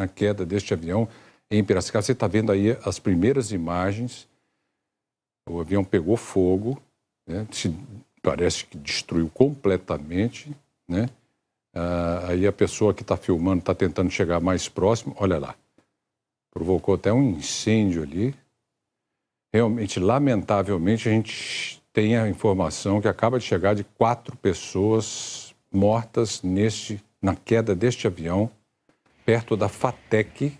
na queda deste avião em Piracicaba. Você está vendo aí as primeiras imagens. O avião pegou fogo, né? Se, parece que destruiu completamente. Né? Ah, aí a pessoa que está filmando está tentando chegar mais próximo. Olha lá, provocou até um incêndio ali. Realmente, lamentavelmente, a gente tem a informação que acaba de chegar de quatro pessoas mortas neste, na queda deste avião perto da FATEC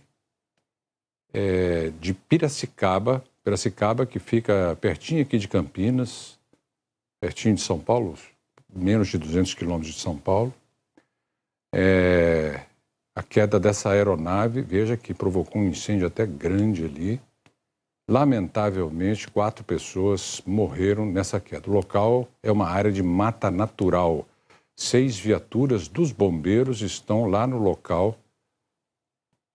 é, de Piracicaba, Piracicaba que fica pertinho aqui de Campinas, pertinho de São Paulo, menos de 200 quilômetros de São Paulo. É, a queda dessa aeronave, veja que provocou um incêndio até grande ali. Lamentavelmente, quatro pessoas morreram nessa queda. O local é uma área de mata natural. Seis viaturas dos bombeiros estão lá no local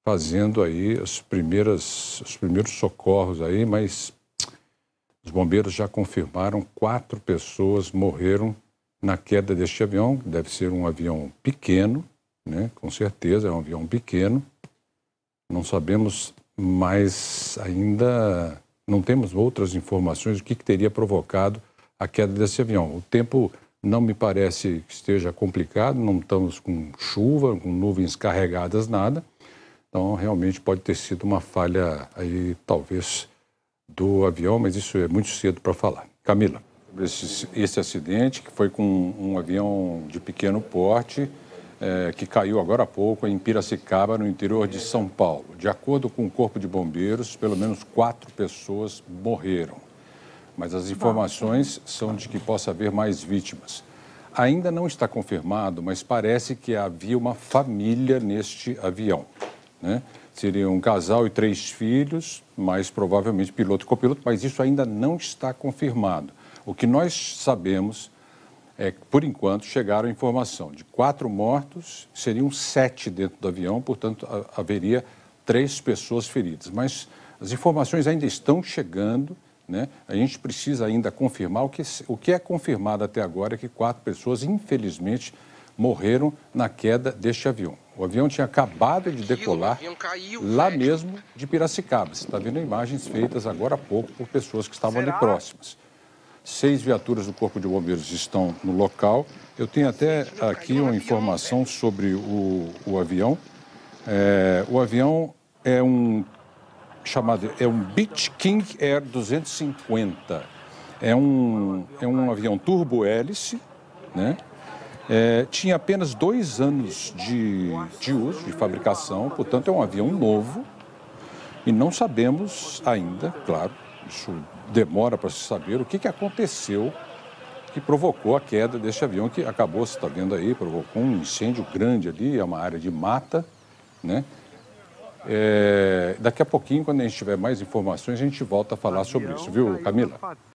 fazendo aí as primeiras, os primeiros socorros aí, mas os bombeiros já confirmaram quatro pessoas morreram na queda deste avião, deve ser um avião pequeno, né? com certeza é um avião pequeno. Não sabemos mais ainda, não temos outras informações do que, que teria provocado a queda desse avião. O tempo não me parece que esteja complicado, não estamos com chuva, com nuvens carregadas, nada. Então, realmente pode ter sido uma falha aí, talvez, do avião, mas isso é muito cedo para falar. Camila. Esse, esse, acidente, que foi com um avião de pequeno porte, é, que caiu agora há pouco em Piracicaba, no interior de São Paulo. De acordo com o Corpo de Bombeiros, pelo menos quatro pessoas morreram. Mas as informações são de que possa haver mais vítimas. Ainda não está confirmado, mas parece que havia uma família neste avião. Né? Seria um casal e três filhos, mais provavelmente piloto e copiloto, mas isso ainda não está confirmado. O que nós sabemos é que, por enquanto, chegaram a informação de quatro mortos, seriam sete dentro do avião, portanto, haveria três pessoas feridas. Mas as informações ainda estão chegando, né? A gente precisa ainda confirmar. O que, o que é confirmado até agora é que quatro pessoas, infelizmente, morreram na queda deste avião. O avião tinha acabado de decolar lá mesmo de Piracicaba. Você está vendo imagens feitas agora há pouco por pessoas que estavam ali próximas. Seis viaturas do Corpo de Bombeiros estão no local. Eu tenho até aqui uma informação sobre o, o avião. É, o avião é um chamado é um Beach King Air 250. É um, é um avião turbo hélice, né? É, tinha apenas dois anos de, de uso, de fabricação, portanto é um avião novo e não sabemos ainda, claro, isso demora para se saber o que, que aconteceu que provocou a queda deste avião que acabou, você está vendo aí, provocou um incêndio grande ali, é uma área de mata, né? É, daqui a pouquinho, quando a gente tiver mais informações, a gente volta a falar sobre isso, viu, Camila?